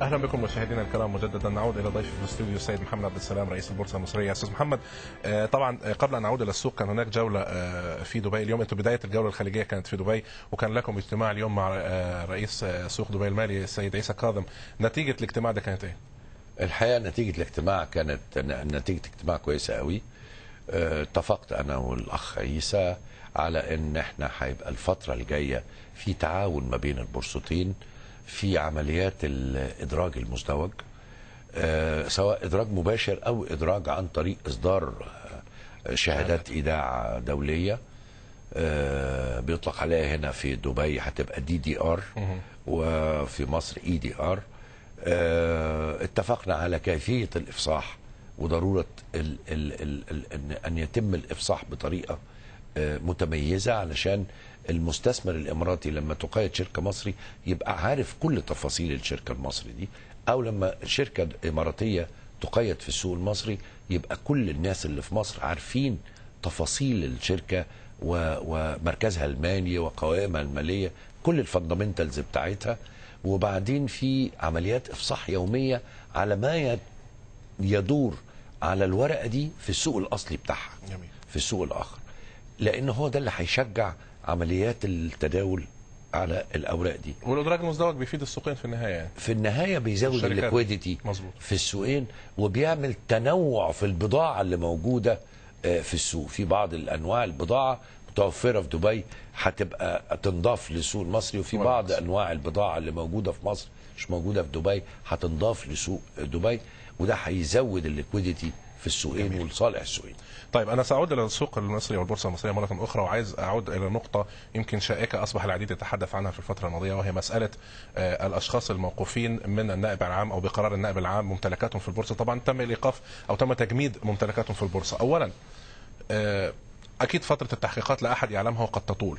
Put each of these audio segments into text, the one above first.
اهلا بكم مشاهدينا الكرام مجددا نعود الى ضيف في الاستوديو السيد محمد عبد السلام رئيس البورصه المصريه استاذ محمد آه، طبعا آه، قبل ان نعود الى السوق كان هناك جوله آه، في دبي اليوم انتم بدايه الجوله الخليجيه كانت في دبي وكان لكم اجتماع اليوم مع رئيس سوق دبي المالي السيد عيسى كاظم نتيجه الاجتماع ده كانت ايه؟ الحقيقه نتيجه الاجتماع كانت نتيجه اجتماع كويسه قوي اتفقت انا والاخ عيسى على ان احنا هيبقى الفتره الجايه في تعاون ما بين البورصتين في عمليات الادراج المزدوج آه، سواء ادراج مباشر او ادراج عن طريق اصدار آه، شهادات ايداع دوليه آه، بيطلق عليها هنا في دبي هتبقى دي دي ار وفي مصر اي دي ار اتفقنا على كيفيه الافصاح وضروره ان يتم الافصاح بطريقه متميزه علشان المستثمر الاماراتي لما تقيد شركه مصري يبقى عارف كل تفاصيل الشركه المصري دي او لما شركه اماراتيه تقيد في السوق المصري يبقى كل الناس اللي في مصر عارفين تفاصيل الشركه ومركزها المالي وقوائمها الماليه كل الفندمنتالز بتاعتها وبعدين في عمليات افصاح يوميه على ما يدور على الورقه دي في السوق الاصلي بتاعها جميل. في السوق الاخر لان هو ده اللي هيشجع عمليات التداول على الاوراق دي والادراج المزدوج بيفيد السوقين في النهايه يعني. في النهايه بيزود الليكويديتي في السوقين وبيعمل تنوع في البضاعه اللي موجوده آه، في السوق في بعض الانواع البضاعه متوفره في دبي هتبقى تنضاف للسوق المصري وفي بعض انواع البضاعه اللي موجوده في مصر مش موجوده في دبي هتنضاف لسوق دبي وده هيزود الليكويديتي في السوقين ولصالح السوقين طيب انا ساعود الى السوق المصري والبورصه المصريه مره اخرى وعايز اعود الى نقطه يمكن شائكه اصبح العديد يتحدث عنها في الفتره الماضيه وهي مساله آه، الاشخاص الموقوفين من النائب العام او بقرار النائب العام ممتلكاتهم في البورصه طبعا تم الايقاف او تم تجميد ممتلكاتهم في البورصه اولا آه، اكيد فتره التحقيقات لا احد يعلمها وقد تطول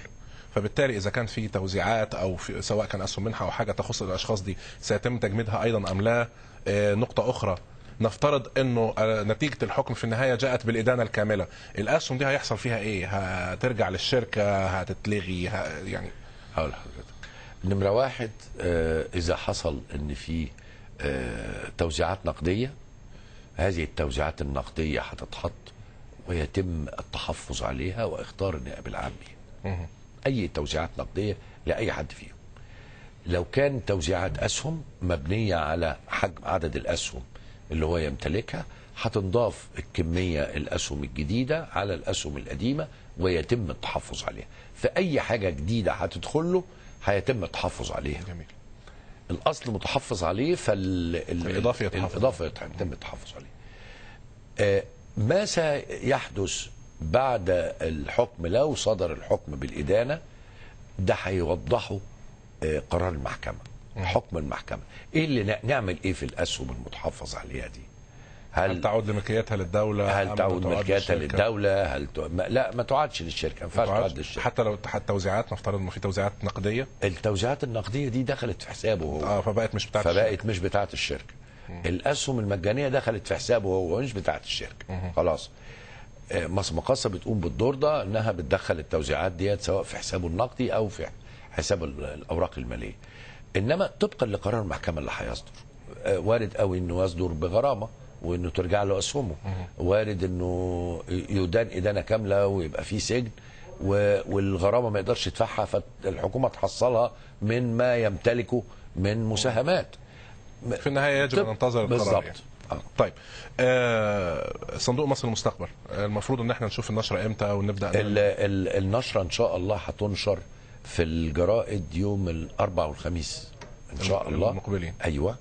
فبالتالي اذا كان في توزيعات او في سواء كان اسهم منحه او حاجه تخص الاشخاص دي سيتم تجميدها ايضا ام لا آه، نقطه اخرى نفترض انه آه، نتيجه الحكم في النهايه جاءت بالادانه الكامله الاسهم دي هيحصل فيها ايه هترجع للشركه هتتلغي ه... يعني هقول لحضرتك نمره واحد آه، اذا حصل ان في آه، توزيعات نقديه هذه التوزيعات النقديه هتتحط ويتم التحفظ عليها واختار النائب العام اي توزيعات نقديه لاي حد فيهم لو كان توزيعات اسهم مبنيه على حجم عدد الاسهم اللي هو يمتلكها هتنضاف الكمية الأسهم الجديدة على الأسهم القديمة ويتم التحفظ عليها فأي حاجة جديدة هتدخل له هيتم التحفظ عليها جميل. الأصل متحفظ عليه فالإضافة يتم التحفظ عليه آه، ما سيحدث بعد الحكم لو صدر الحكم بالإدانة ده هيوضحه آه، قرار المحكمه حكم المحكمة إيه اللي نعمل إيه في الأسهم المتحفظ عليها دي هل, هل تعود لملكيتها للدولة هل تعود ملكيتها للدولة هل ت... ما... لا ما تعادش للشركة ما ينفعش تعاد للشركة حتى لو حتى التوزيعات نفترض ان في توزيعات نقدية التوزيعات النقدية دي دخلت في حسابه هو اه فبقت مش الشركة فبقت الشركة. مش بتاعت الشركة مم. الأسهم المجانية دخلت في حسابه هو مش بتاعت الشركة مم. خلاص آه، مصمقصة بتقوم بالدور ده انها بتدخل التوزيعات ديت سواء في حسابه النقدي او في حساب الأوراق المالية انما طبقا لقرار المحكمه اللي هيصدر آه، وارد قوي انه يصدر بغرامه وانه ترجع له اسهمه وارد انه يدان ادانه كامله ويبقى في سجن والغرامه ما يقدرش يدفعها فالحكومه تحصلها من ما يمتلكه من مساهمات في النهايه يجب ان ننتظر القرار بالظبط يعني. آه. طيب آه صندوق مصر المستقبل المفروض ان احنا نشوف النشره امتى ونبدا النشره ان شاء الله هتنشر في الجرائد يوم الاربعاء والخميس ان شاء الله المقبلين ايوه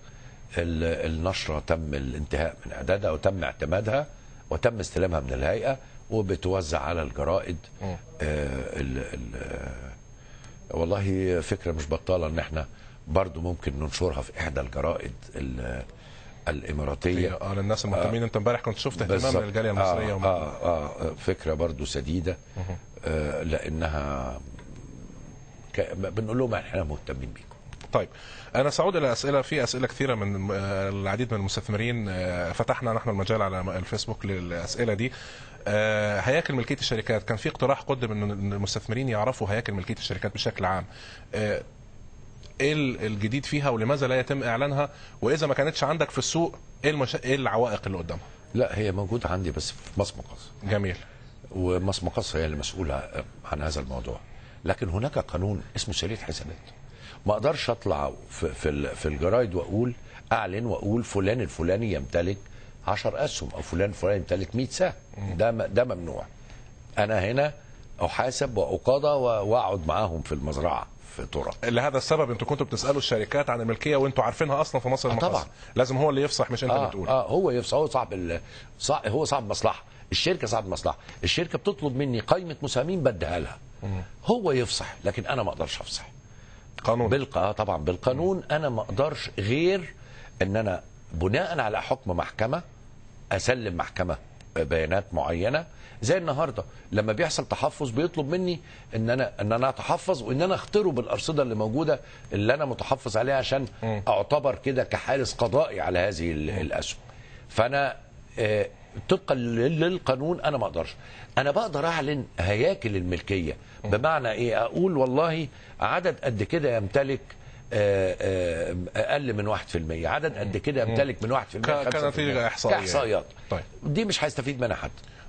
النشره تم الانتهاء من اعدادها وتم اعتمادها وتم استلامها من الهيئه وبتوزع على الجرائد آه، ال ال آه، والله فكره مش بطاله ان احنا برضو ممكن ننشرها في احدى الجرائد الاماراتيه اه للناس المهتمين آه انت امبارح كنت شفت اهتمام الجاليه المصريه آه, آه, آه, اه فكره برضو سديده آه لانها بنقول لهم احنا مهتمين بيكم طيب انا سعود الى اسئله في اسئله كثيره من العديد من المستثمرين آه، فتحنا نحن المجال على الفيسبوك للاسئله دي آه، هياكل ملكيه الشركات كان في اقتراح قدم ان المستثمرين يعرفوا هياكل ملكيه الشركات بشكل عام آه، ايه الجديد فيها ولماذا لا يتم اعلانها واذا ما كانتش عندك في السوق ايه المشا... ايه العوائق اللي قدامها لا هي موجوده عندي بس في مصمقص جميل ومصمقص هي المسؤوله عن هذا الموضوع لكن هناك قانون اسمه سريه حسابات ما اقدرش اطلع في في الجرايد واقول اعلن واقول فلان الفلاني يمتلك 10 اسهم او فلان الفلاني يمتلك 100 سهم ده ده ممنوع انا هنا احاسب واقاضى واقعد معاهم في المزرعه في ترى لهذا السبب انتوا كنتوا بتسالوا الشركات عن الملكيه وانتوا عارفينها اصلا في مصر آه طبعا لازم هو اللي يفصح مش انت آه بتقول اه هو يفصح هو صاحب هو صاحب مصلحه الشركه صاحب مصلحه الشركه بتطلب مني قائمه مساهمين بديها لها هو يفصح لكن انا ما اقدرش افصح قانون بالقانون آه، طبعا بالقانون انا ما اقدرش غير ان انا بناء على حكم محكمه اسلم محكمه بيانات معينه زي النهارده لما بيحصل تحفظ بيطلب مني ان انا ان انا اتحفظ وان انا اختاره بالارصده اللي موجوده اللي انا متحفظ عليها عشان اعتبر كده كحارس قضائي على هذه الاسهم فانا آه، طبقا للقانون انا ما اقدرش انا بقدر اعلن هياكل الملكيه بمعنى ايه اقول والله عدد قد كده يمتلك آه، آه، اقل من 1% عدد قد كده يمتلك من 1% كنتيجه احصائيات طيب. دي مش هيستفيد منها حد